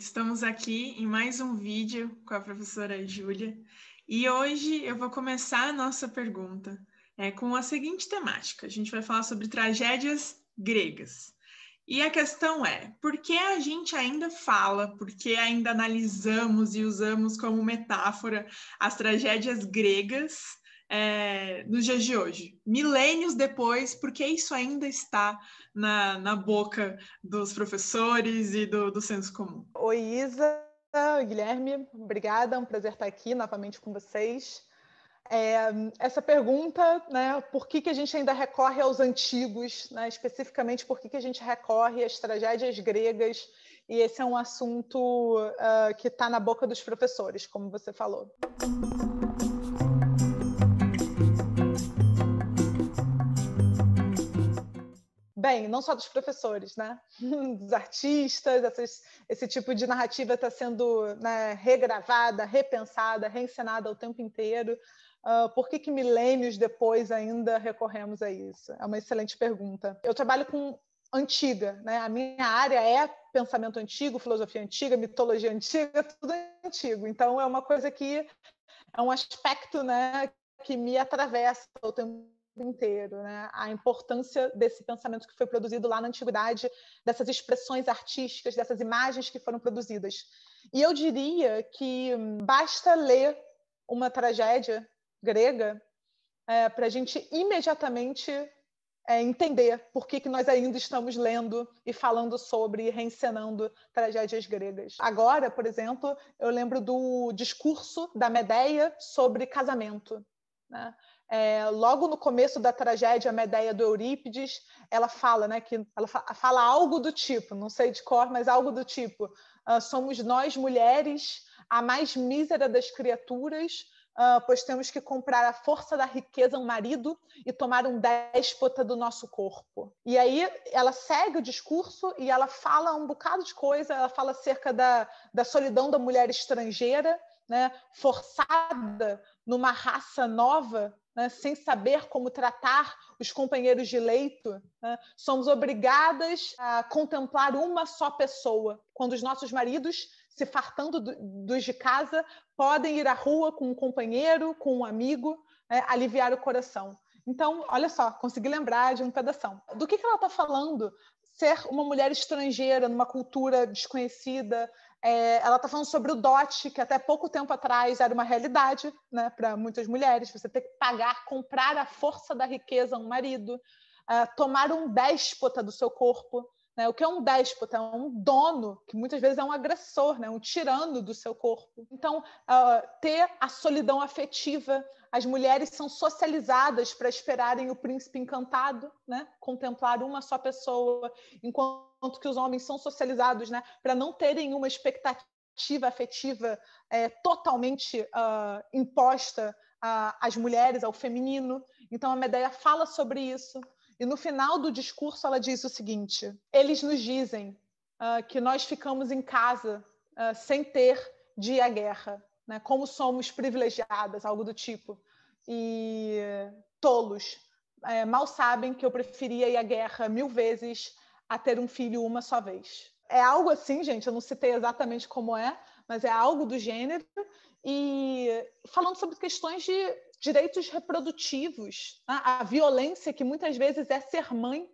Estamos aqui em mais um vídeo com a professora Júlia e hoje eu vou começar a nossa pergunta é, com a seguinte temática: a gente vai falar sobre tragédias gregas. E a questão é: por que a gente ainda fala, por que ainda analisamos e usamos como metáfora as tragédias gregas é, nos dias de hoje, milênios depois, porque isso ainda está na, na boca dos professores e do, do senso comum. Oi, Isa, Guilherme, obrigada, é um prazer estar aqui novamente com vocês. É, essa pergunta, né, por que, que a gente ainda recorre aos antigos, né, especificamente por que, que a gente recorre às tragédias gregas, e esse é um assunto uh, que está na boca dos professores, como você falou. bem, não só dos professores, né? dos artistas, essas, esse tipo de narrativa está sendo né, regravada, repensada, reencenada o tempo inteiro. Uh, por que, que milênios depois ainda recorremos a isso? É uma excelente pergunta. Eu trabalho com antiga, né? A minha área é pensamento antigo, filosofia antiga, mitologia antiga, tudo antigo. Então é uma coisa que é um aspecto, né, que me atravessa o tempo inteiro, né? A importância desse pensamento que foi produzido lá na antiguidade, dessas expressões artísticas, dessas imagens que foram produzidas. E eu diria que basta ler uma tragédia grega é, para a gente imediatamente é, entender por que, que nós ainda estamos lendo e falando sobre, reencenando tragédias gregas. Agora, por exemplo, eu lembro do discurso da Medeia sobre casamento. Né? É, logo no começo da tragédia a Medeia do Eurípides, ela fala, né, que ela fala algo do tipo, não sei de cor, mas algo do tipo: uh, somos nós mulheres a mais mísera das criaturas, uh, pois temos que comprar a força da riqueza um marido e tomar um déspota do nosso corpo. E aí ela segue o discurso e ela fala um bocado de coisa, ela fala acerca da, da solidão da mulher estrangeira. Né, forçada numa raça nova né, sem saber como tratar os companheiros de leito, né, somos obrigadas a contemplar uma só pessoa, quando os nossos maridos, se fartando do, dos de casa, podem ir à rua com um companheiro, com um amigo, né, aliviar o coração. Então, olha só, consegui lembrar de um pedaço. Do que, que ela está falando? Ser uma mulher estrangeira numa cultura desconhecida, é, ela está falando sobre o dote, que até pouco tempo atrás era uma realidade né, para muitas mulheres, você ter que pagar, comprar a força da riqueza a um marido, uh, tomar um déspota do seu corpo. Né? O que é um déspota? É um dono, que muitas vezes é um agressor, né? um tirano do seu corpo. Então, uh, ter a solidão afetiva. As mulheres são socializadas para esperarem o príncipe encantado, né? contemplar uma só pessoa, enquanto quanto que os homens são socializados né, para não terem uma expectativa afetiva é, totalmente uh, imposta a, às mulheres, ao feminino. Então a Medeia fala sobre isso. E no final do discurso ela diz o seguinte: eles nos dizem uh, que nós ficamos em casa uh, sem ter de ir à guerra, né? como somos privilegiadas, algo do tipo. E tolos, é, mal sabem que eu preferia ir à guerra mil vezes a ter um filho uma só vez. É algo assim, gente, eu não citei exatamente como é, mas é algo do gênero. E falando sobre questões de direitos reprodutivos, né? a violência que muitas vezes é ser mãe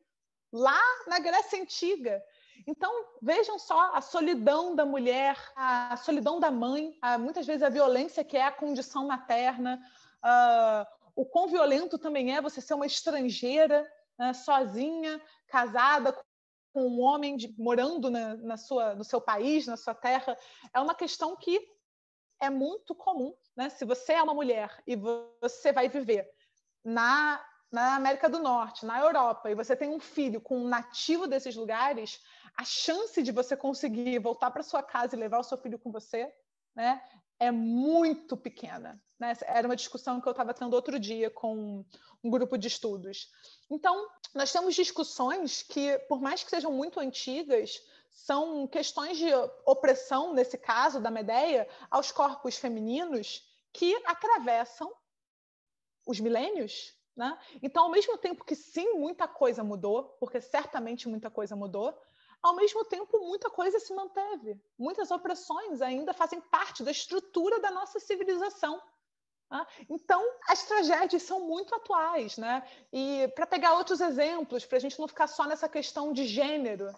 lá na Grécia Antiga. Então, vejam só a solidão da mulher, a solidão da mãe, a, muitas vezes a violência que é a condição materna, a, o quão violento também é você ser uma estrangeira, né? sozinha, casada, um homem de, morando na, na sua, no seu país, na sua terra, é uma questão que é muito comum. Né? Se você é uma mulher e você vai viver na, na América do Norte, na Europa, e você tem um filho com um nativo desses lugares, a chance de você conseguir voltar para sua casa e levar o seu filho com você né, é muito pequena né, era uma discussão que eu estava tendo outro dia com um grupo de estudos. Então, nós temos discussões que, por mais que sejam muito antigas, são questões de opressão, nesse caso da Medeia, aos corpos femininos que atravessam os milênios. Né? Então, ao mesmo tempo que sim, muita coisa mudou, porque certamente muita coisa mudou, ao mesmo tempo, muita coisa se manteve. Muitas opressões ainda fazem parte da estrutura da nossa civilização. Ah, então, as tragédias são muito atuais, né? E para pegar outros exemplos, para a gente não ficar só nessa questão de gênero, né?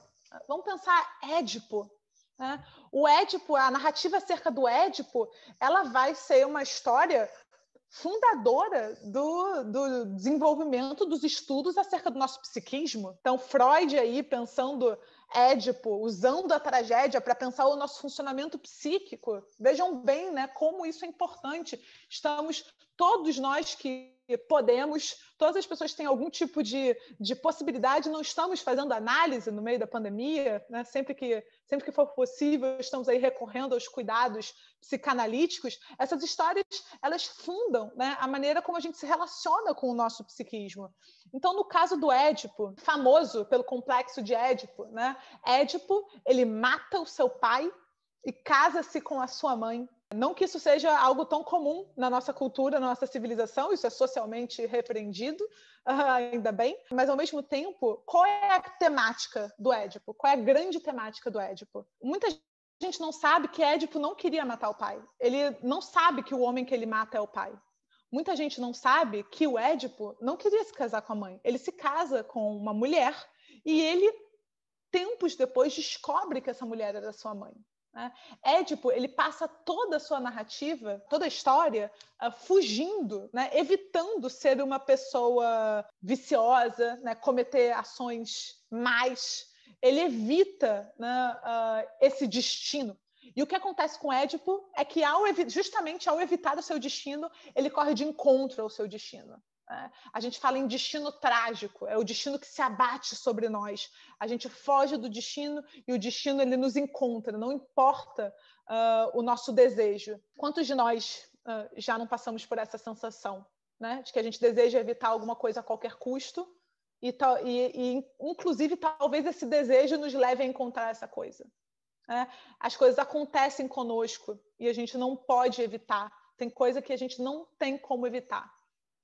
vamos pensar Édipo. Né? O Édipo, a narrativa acerca do Édipo, ela vai ser uma história fundadora do, do desenvolvimento dos estudos acerca do nosso psiquismo. Então, Freud aí pensando Édipo, usando a tragédia para pensar o nosso funcionamento psíquico. Vejam bem né, como isso é importante. Estamos, todos nós que podemos, todas as pessoas têm algum tipo de, de possibilidade, não estamos fazendo análise no meio da pandemia, né? sempre, que, sempre que for possível, estamos aí recorrendo aos cuidados psicanalíticos. Essas histórias, elas fundam né, a maneira como a gente se relaciona com o nosso psiquismo. Então, no caso do Édipo, famoso pelo complexo de Édipo, né? Édipo, ele mata o seu pai e casa-se com a sua mãe. Não que isso seja algo tão comum na nossa cultura, na nossa civilização, isso é socialmente repreendido, ah, ainda bem, mas ao mesmo tempo, qual é a temática do Édipo? Qual é a grande temática do Édipo? Muita gente não sabe que Édipo não queria matar o pai. Ele não sabe que o homem que ele mata é o pai. Muita gente não sabe que o Édipo não queria se casar com a mãe. Ele se casa com uma mulher e ele tempos depois, descobre que essa mulher era sua mãe. Né? Édipo ele passa toda a sua narrativa, toda a história, uh, fugindo, né? evitando ser uma pessoa viciosa, né? cometer ações mais. Ele evita uh, esse destino. E o que acontece com Édipo é que, ao justamente ao evitar o seu destino, ele corre de encontro ao seu destino. Né? A gente fala em destino trágico, é o destino que se abate sobre nós. A gente foge do destino e o destino ele nos encontra, não importa uh, o nosso desejo. Quantos de nós uh, já não passamos por essa sensação, né? De que a gente deseja evitar alguma coisa a qualquer custo e, e, e inclusive, talvez esse desejo nos leve a encontrar essa coisa. Né? As coisas acontecem conosco e a gente não pode evitar. Tem coisa que a gente não tem como evitar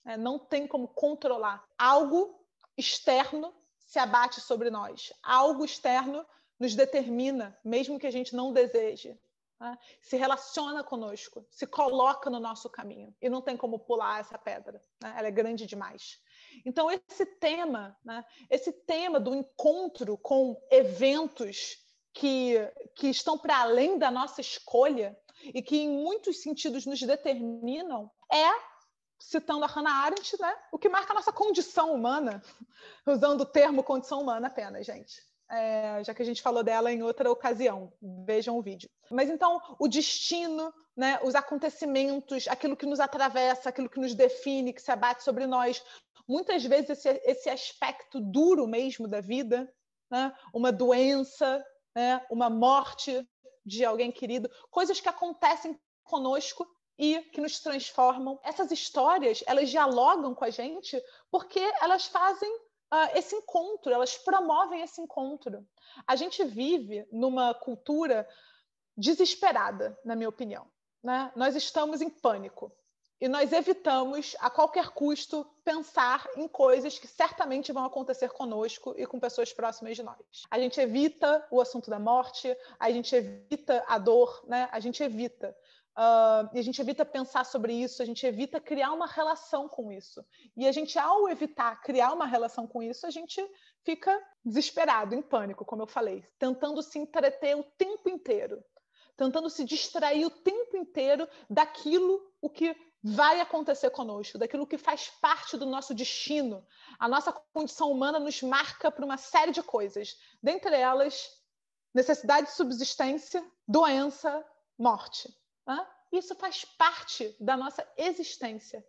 né? Não tem como controlar. Algo externo se abate sobre nós. Algo externo nos determina, mesmo que a gente não deseje. Né? Se relaciona conosco, se coloca no nosso caminho. E não tem como pular essa pedra. Né? Ela é grande demais. Então, esse tema, né? esse tema do encontro com eventos que, que estão para além da nossa escolha e que, em muitos sentidos, nos determinam, é citando a Hannah Arendt, né? o que marca a nossa condição humana, usando o termo condição humana apenas, gente. É, já que a gente falou dela em outra ocasião, vejam o vídeo. Mas então, o destino, né, os acontecimentos, aquilo que nos atravessa, aquilo que nos define, que se abate sobre nós, muitas vezes esse, esse aspecto duro mesmo da vida, né, uma doença, né, uma morte de alguém querido, coisas que acontecem conosco e que nos transformam. Essas histórias, elas dialogam com a gente porque elas fazem uh, esse encontro, elas promovem esse encontro. A gente vive numa cultura desesperada, na minha opinião. Né? Nós estamos em pânico e nós evitamos, a qualquer custo, pensar em coisas que certamente vão acontecer conosco e com pessoas próximas de nós. A gente evita o assunto da morte, a gente evita a dor, né? a gente evita. Uh, e a gente evita pensar sobre isso, a gente evita criar uma relação com isso. E a gente, ao evitar criar uma relação com isso, a gente fica desesperado, em pânico, como eu falei, tentando se entreter o tempo inteiro, tentando se distrair o tempo inteiro daquilo o que vai acontecer conosco, daquilo que faz parte do nosso destino. A nossa condição humana nos marca por uma série de coisas, dentre elas necessidade de subsistência, doença, morte. Isso faz parte da nossa existência.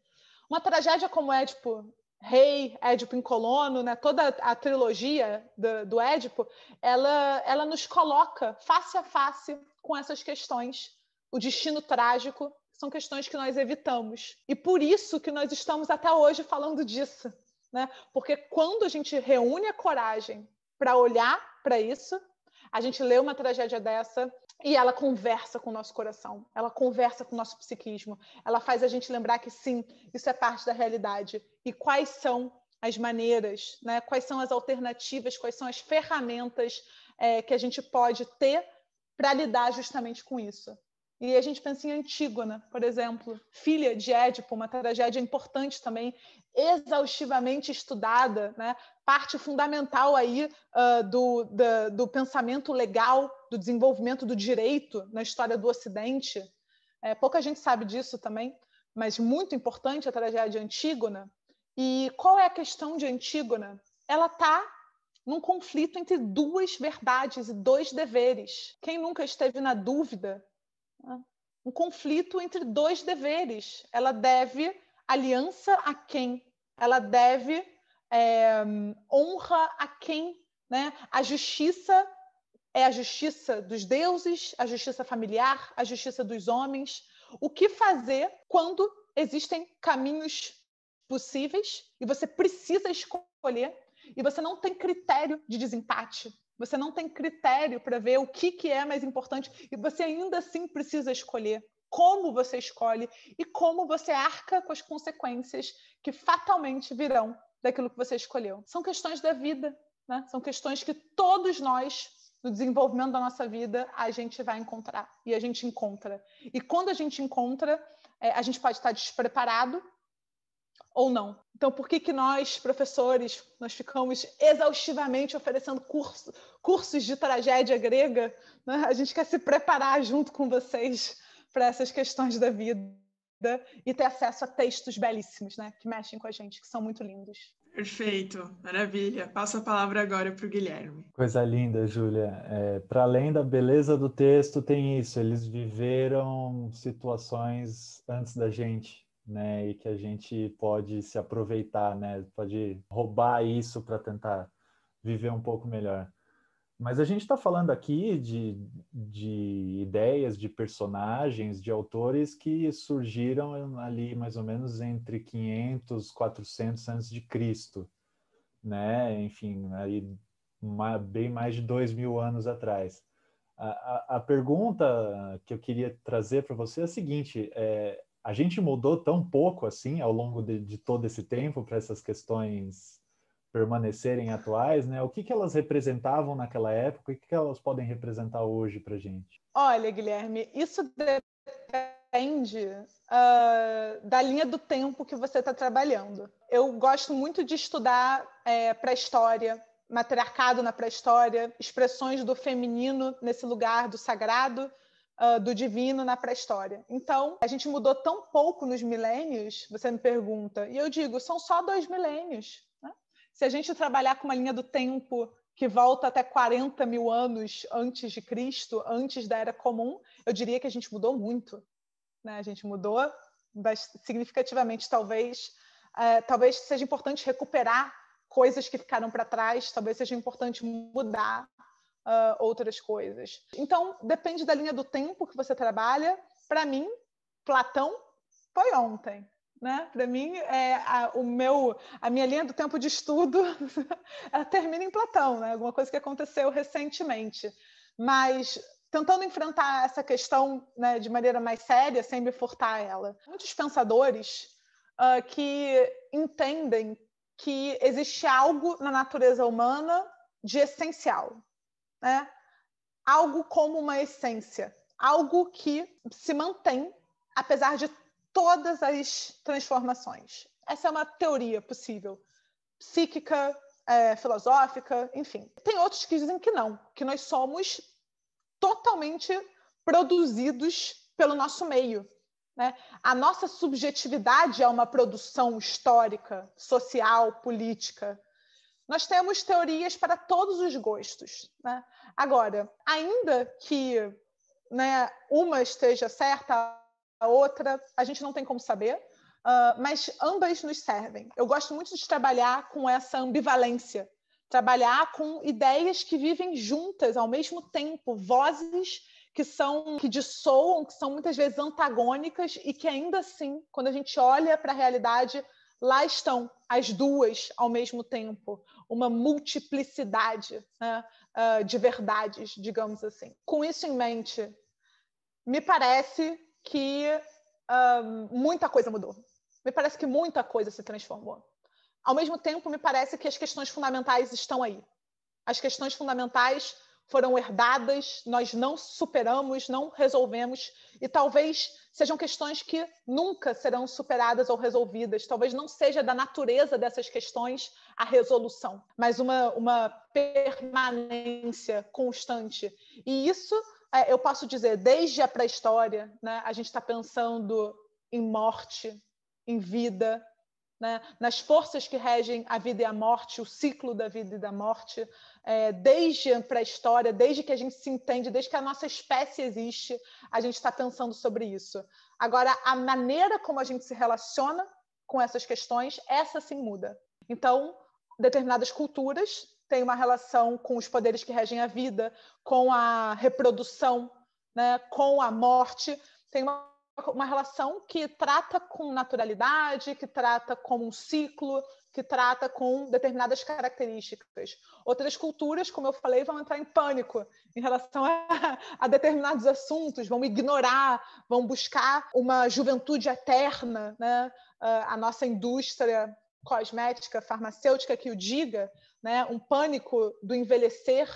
Uma tragédia como Édipo Rei, Édipo em Colono, né? toda a trilogia do, do Édipo, ela, ela nos coloca face a face com essas questões. O destino trágico são questões que nós evitamos. E por isso que nós estamos até hoje falando disso. Né? Porque quando a gente reúne a coragem para olhar para isso, a gente lê uma tragédia dessa e ela conversa com o nosso coração, ela conversa com o nosso psiquismo, ela faz a gente lembrar que sim, isso é parte da realidade. E quais são as maneiras, né? quais são as alternativas, quais são as ferramentas é, que a gente pode ter para lidar justamente com isso. E a gente pensa em Antígona, né? por exemplo, filha de Édipo, uma tragédia importante também, exaustivamente estudada, né? parte fundamental aí uh, do, do pensamento legal, do desenvolvimento do direito na história do Ocidente. É, pouca gente sabe disso também, mas muito importante a tragédia de Antígona. E qual é a questão de Antígona? Ela está num conflito entre duas verdades e dois deveres. Quem nunca esteve na dúvida um conflito entre dois deveres. Ela deve aliança a quem? Ela deve é, honra a quem? Né? A justiça é a justiça dos deuses, a justiça familiar, a justiça dos homens. O que fazer quando existem caminhos possíveis e você precisa escolher e você não tem critério de desempate você não tem critério para ver o que, que é mais importante e você ainda assim precisa escolher como você escolhe e como você arca com as consequências que fatalmente virão daquilo que você escolheu. São questões da vida, né? são questões que todos nós, no desenvolvimento da nossa vida, a gente vai encontrar e a gente encontra. E quando a gente encontra, é, a gente pode estar despreparado ou não. Então, por que, que nós, professores, nós ficamos exaustivamente oferecendo curso, cursos de tragédia grega? Né? A gente quer se preparar junto com vocês para essas questões da vida e ter acesso a textos belíssimos, né? Que mexem com a gente, que são muito lindos. Perfeito, maravilha. Passo a palavra agora para o Guilherme. Coisa linda, Júlia. É, para além da beleza do texto, tem isso. Eles viveram situações antes da gente né? E que a gente pode se aproveitar, né? Pode roubar isso para tentar viver um pouco melhor. Mas a gente está falando aqui de, de ideias, de personagens, de autores que surgiram ali mais ou menos entre 500, 400 antes de Cristo, né? Enfim, aí uma, bem mais de dois mil anos atrás. A, a, a pergunta que eu queria trazer para você é a seguinte: é, a gente mudou tão pouco assim ao longo de, de todo esse tempo para essas questões permanecerem atuais, né? O que, que elas representavam naquela época e o que, que elas podem representar hoje para gente? Olha, Guilherme, isso depende uh, da linha do tempo que você está trabalhando. Eu gosto muito de estudar é, pré-história, matriarcado na pré-história, expressões do feminino nesse lugar do sagrado uh, do divino na pré-história. Então, a gente mudou tão pouco nos milênios, você me pergunta, e eu digo, são só dois milênios. Né? Se a gente trabalhar com uma linha do tempo que volta até 40 mil anos antes de Cristo, antes da Era Comum, eu diria que a gente mudou muito. Né? A gente mudou significativamente, talvez. Uh, talvez seja importante recuperar coisas que ficaram para trás, talvez seja importante mudar uh, outras coisas. Então, depende da linha do tempo que você trabalha. Para mim, Platão foi ontem. Né? Para mim, é, a, o meu, a minha linha do tempo de estudo termina em Platão, né? alguma coisa que aconteceu recentemente. Mas tentando enfrentar essa questão né, de maneira mais séria, sem me furtar ela, muitos pensadores uh, que entendem que existe algo na natureza humana de essencial, né? algo como uma essência, algo que se mantém apesar de todas as transformações. Essa é uma teoria possível, psíquica, é, filosófica, enfim. Tem outros que dizem que não, que nós somos totalmente produzidos pelo nosso meio. Né? A nossa subjetividade é uma produção histórica, social, política, nós temos teorias para todos os gostos. Né? Agora, ainda que né, uma esteja certa, a outra, a gente não tem como saber, uh, mas ambas nos servem. Eu gosto muito de trabalhar com essa ambivalência, trabalhar com ideias que vivem juntas ao mesmo tempo, vozes que são que dissoam, que são muitas vezes antagônicas e que ainda assim, quando a gente olha para a realidade, lá estão as duas ao mesmo tempo, uma multiplicidade né, ah, de verdades, digamos assim. Com isso em mente, me parece que ah, muita coisa mudou. Me parece que muita coisa se transformou. Ao mesmo tempo, me parece que as questões fundamentais estão aí. As questões fundamentais foram herdadas, nós não superamos, não resolvemos, e talvez sejam questões que nunca serão superadas ou resolvidas, talvez não seja da natureza dessas questões a resolução, mas uma, uma permanência constante. E isso, é, eu posso dizer, desde a pré-história, né, a gente está pensando em morte, em vida, né, nas forças que regem a vida e a morte, o ciclo da vida e da morte, é, desde a pré-história, desde que a gente se entende, desde que a nossa espécie existe, a gente está pensando sobre isso. Agora, a maneira como a gente se relaciona com essas questões, essa sim muda. Então, determinadas culturas têm uma relação com os poderes que regem a vida, com a reprodução, né, com a morte, tem uma uma relação que trata com naturalidade, que trata como um ciclo, que trata com determinadas características. Outras culturas, como eu falei, vão entrar em pânico em relação a, a determinados assuntos, vão ignorar, vão buscar uma juventude eterna, né? a nossa indústria cosmética, farmacêutica que o diga, né? um pânico do envelhecer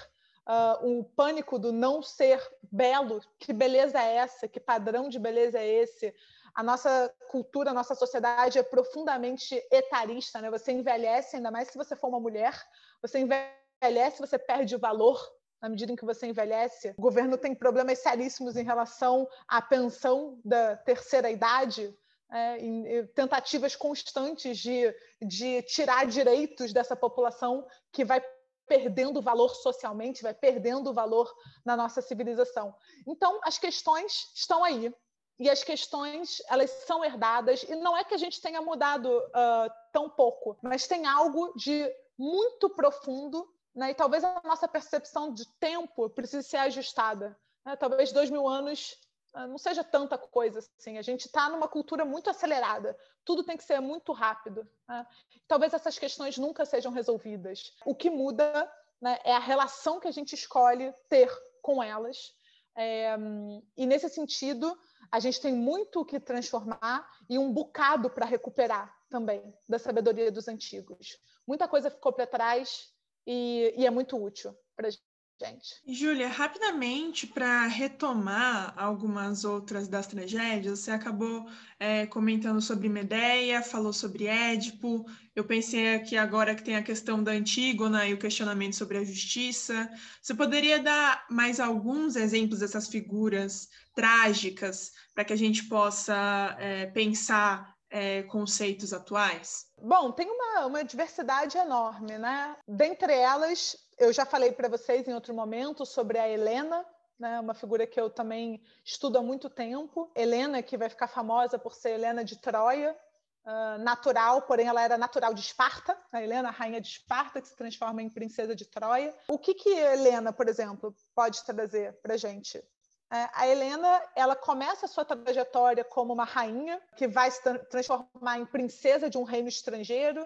Uh, ah, o pânico do não ser belo, que beleza é essa, que padrão de beleza é esse. A nossa cultura, a nossa sociedade é profundamente etarista, né? Você envelhece, ainda mais se você for uma mulher, você envelhece, você perde valor na medida em que você envelhece. O governo tem problemas seríssimos em relação à pensão da terceira idade, é, em, tentativas constantes de, de tirar direitos dessa população que vai perdendo valor socialmente, vai perdendo valor na nossa civilização. Então, as questões estão aí. E as questões, elas são herdadas. E não é que a gente tenha mudado uh, tão pouco, mas tem algo de muito profundo, né? e talvez a nossa percepção de tempo precise ser ajustada. Né? Talvez dois mil anos ah, não seja tanta coisa assim. A gente está numa cultura muito acelerada, tudo tem que ser muito rápido. Né? Talvez essas questões nunca sejam resolvidas. O que muda né, é a relação que a gente escolhe ter com elas. É, e nesse sentido, a gente tem muito o que transformar e um bocado para recuperar também da sabedoria dos antigos. Muita coisa ficou para trás e, e é muito útil para a gente. Júlia, rapidamente, para retomar algumas outras das tragédias, você acabou é, comentando sobre Medeia, falou sobre Édipo. Eu pensei aqui agora que tem a questão da Antígona né, e o questionamento sobre a justiça. Você poderia dar mais alguns exemplos dessas figuras trágicas para que a gente possa é, pensar é, conceitos atuais? Bom, tem uma, uma diversidade enorme, né? Dentre elas, eu já falei para vocês em outro momento sobre a Helena, né, uma figura que eu também estudo há muito tempo. Helena, que vai ficar famosa por ser Helena de Troia, uh, natural, porém ela era natural de Esparta, a Helena, a rainha de Esparta, que se transforma em princesa de Troia. O que, que Helena, por exemplo, pode trazer para gente? É, a Helena, ela começa a sua trajetória como uma rainha que vai se transformar em princesa de um reino estrangeiro.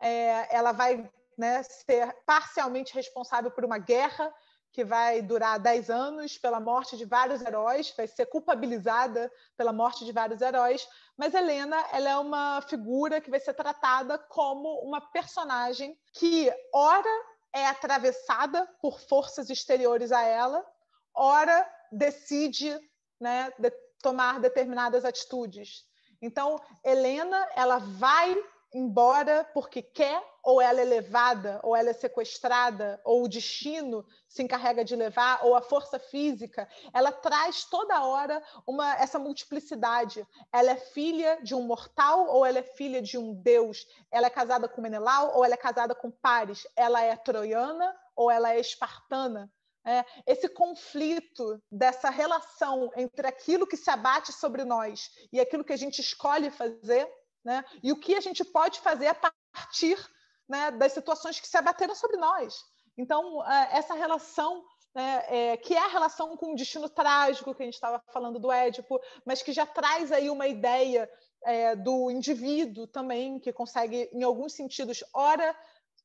É, ela vai né, ser parcialmente responsável por uma guerra que vai durar dez anos pela morte de vários heróis, vai ser culpabilizada pela morte de vários heróis, mas Helena ela é uma figura que vai ser tratada como uma personagem que ora é atravessada por forças exteriores a ela, ora decide né, de tomar determinadas atitudes. Então, Helena, ela vai embora porque quer, ou ela é levada, ou ela é sequestrada, ou o destino se encarrega de levar, ou a força física, ela traz toda hora uma, essa multiplicidade. Ela é filha de um mortal, ou ela é filha de um deus. Ela é casada com Menelau, ou ela é casada com Paris. Ela é troiana, ou ela é espartana é, esse conflito dessa relação entre aquilo que se abate sobre nós e aquilo que a gente escolhe fazer, né? e o que a gente pode fazer a partir né, das situações que se abateram sobre nós. Então, é, essa relação né, é, que é a relação com o destino trágico que a gente estava falando do Édipo, mas que já traz aí uma ideia é, do indivíduo também, que consegue, em alguns sentidos, ora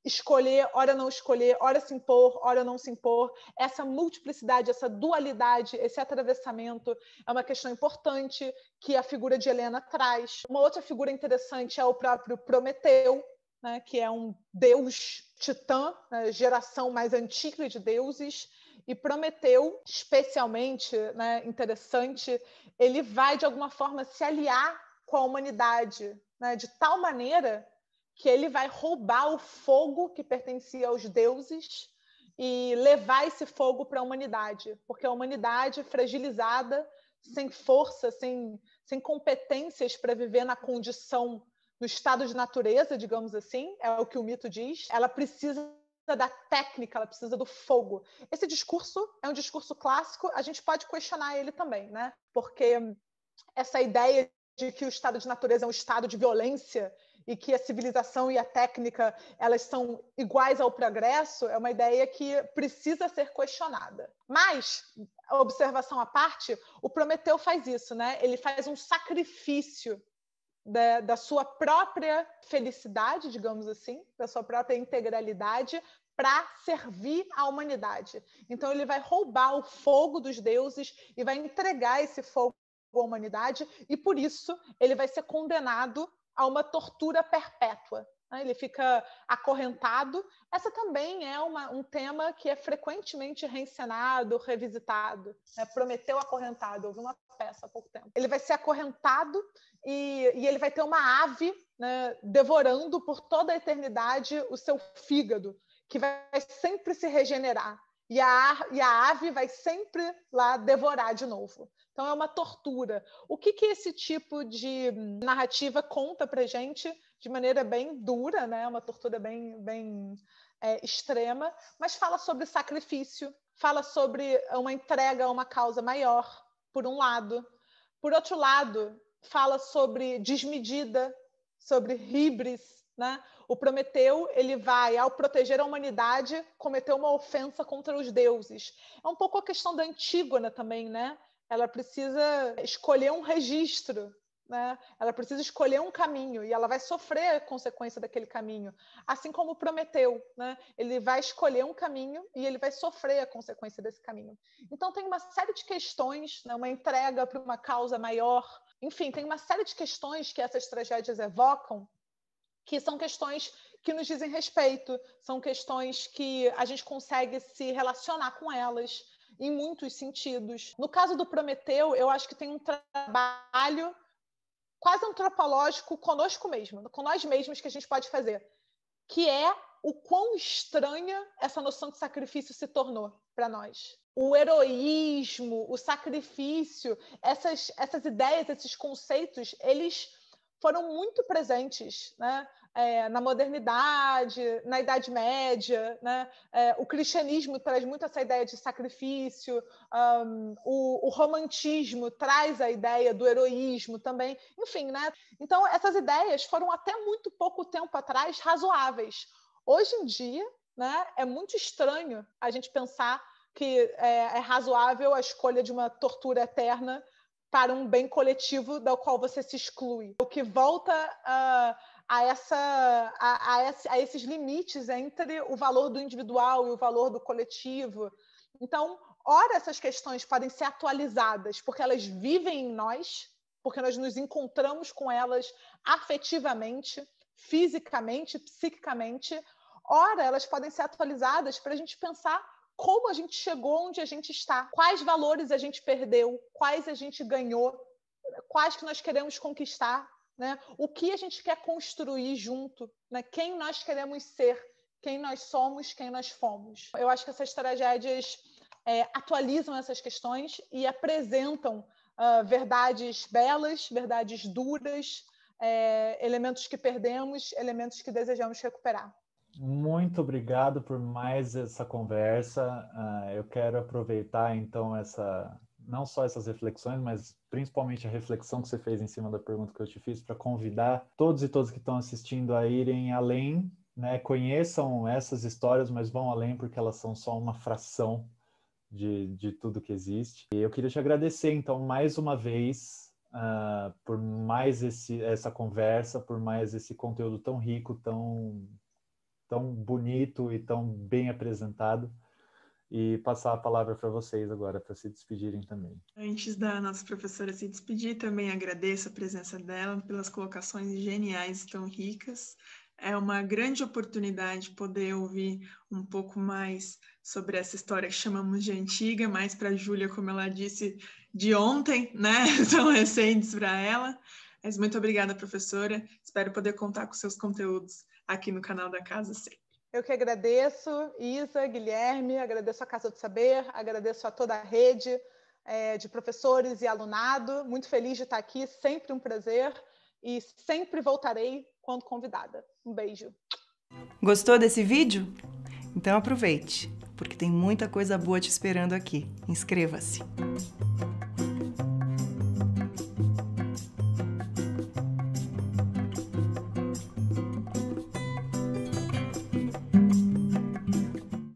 escolher, hora não escolher, hora se impor, hora não se impor. Essa multiplicidade, essa dualidade, esse atravessamento é uma questão importante que a figura de Helena traz. Uma outra figura interessante é o próprio Prometeu, né, que é um deus titã, né, geração mais antiga de deuses, e Prometeu, especialmente né, interessante, ele vai de alguma forma se aliar com a humanidade, né, de tal maneira que ele vai roubar o fogo que pertencia aos deuses e levar esse fogo para a humanidade, porque a humanidade fragilizada, sem força, sem, sem competências para viver na condição, no estado de natureza, digamos assim, é o que o mito diz, ela precisa da técnica, ela precisa do fogo. Esse discurso é um discurso clássico, a gente pode questionar ele também, né? Porque essa ideia de que o estado de natureza é um estado de violência e que a civilização e a técnica elas são iguais ao progresso é uma ideia que precisa ser questionada. Mas observação à parte, o Prometeu faz isso, né? Ele faz um sacrifício da, da sua própria felicidade, digamos assim, da sua própria integralidade para servir à humanidade. Então ele vai roubar o fogo dos deuses e vai entregar esse fogo à humanidade e por isso ele vai ser condenado a uma tortura perpétua. Né? Ele fica acorrentado. Essa também é uma, um tema que é frequentemente reencenado, revisitado. Né? Prometeu acorrentado, houve uma peça há pouco tempo. Ele vai ser acorrentado e, e ele vai ter uma ave né, devorando por toda a eternidade o seu fígado, que vai sempre se regenerar. E a, e a ave vai sempre lá devorar de novo. Então é uma tortura. O que, que esse tipo de narrativa conta para gente de maneira bem dura, né? Uma tortura bem, bem é, extrema, mas fala sobre sacrifício, fala sobre uma entrega a uma causa maior, por um lado. Por outro lado, fala sobre desmedida, sobre hibris, né? O Prometeu, ele vai, ao proteger a humanidade, cometer uma ofensa contra os deuses. É um pouco a questão da Antígona também, né? ela precisa escolher um registro, né? ela precisa escolher um caminho e ela vai sofrer a consequência daquele caminho. Assim como Prometeu, né? ele vai escolher um caminho e ele vai sofrer a consequência desse caminho. Então, tem uma série de questões, né? uma entrega para uma causa maior. Enfim, tem uma série de questões que essas tragédias evocam que são questões que nos dizem respeito, são questões que a gente consegue se relacionar com elas, em muitos sentidos. No caso do Prometeu, eu acho que tem um trabalho quase antropológico conosco mesmo, com nós mesmos que a gente pode fazer, que é o quão estranha essa noção de sacrifício se tornou para nós. O heroísmo, o sacrifício, essas, essas ideias, esses conceitos, eles foram muito presentes né? É, na modernidade, na Idade Média. Né? É, o cristianismo traz muito essa ideia de sacrifício, um, o, o, romantismo traz a ideia do heroísmo também, enfim. Né? Então, essas ideias foram até muito pouco tempo atrás razoáveis. Hoje em dia, né, é muito estranho a gente pensar que é, é razoável a escolha de uma tortura eterna para um bem coletivo do qual você se exclui. O que volta a, ah, a, essa, a, a esses limites entre o valor do individual e o valor do coletivo. Então, ora, essas questões podem ser atualizadas, porque elas vivem em nós, porque nós nos encontramos com elas afetivamente, fisicamente, psiquicamente. Ora, elas podem ser atualizadas para a gente pensar como a gente chegou onde a gente está, quais valores a gente perdeu, quais a gente ganhou, quais que nós queremos conquistar, né? o que a gente quer construir junto, né? quem nós queremos ser, quem nós somos, quem nós fomos. Eu acho que essas tragédias é, atualizam essas questões e apresentam uh, verdades belas, verdades duras, é, elementos que perdemos, elementos que desejamos recuperar. Muito obrigado por mais essa conversa. Uh, eu quero aproveitar então essa não só essas reflexões, mas principalmente a reflexão que você fez em cima da pergunta que eu te fiz para convidar todos e todas que estão assistindo a irem além, né? Conheçam essas histórias, mas vão além porque elas são só uma fração de, de tudo que existe. E eu queria te agradecer então mais uma vez uh, por mais esse, essa conversa, por mais esse conteúdo tão rico, tão tão bonito e tão bem apresentado e passar a palavra para vocês agora para se despedirem também. Antes da nossa professora se despedir, também agradeço a presença dela pelas colocações geniais tão ricas. É uma grande oportunidade poder ouvir um pouco mais sobre essa história que chamamos de antiga, mais para a Júlia, como ela disse, de ontem, né? São recentes para ela. Mas muito obrigada, professora. Espero poder contar com seus conteúdos aqui no canal da casa sempre. Eu que agradeço, Isa, Guilherme, agradeço a Casa do Saber, agradeço a toda a rede é, de professores e alunado. Muito feliz de estar aqui, sempre um prazer e sempre voltarei quando convidada. Um beijo. Gostou desse vídeo? Então aproveite, porque tem muita coisa boa te esperando aqui. Inscreva-se.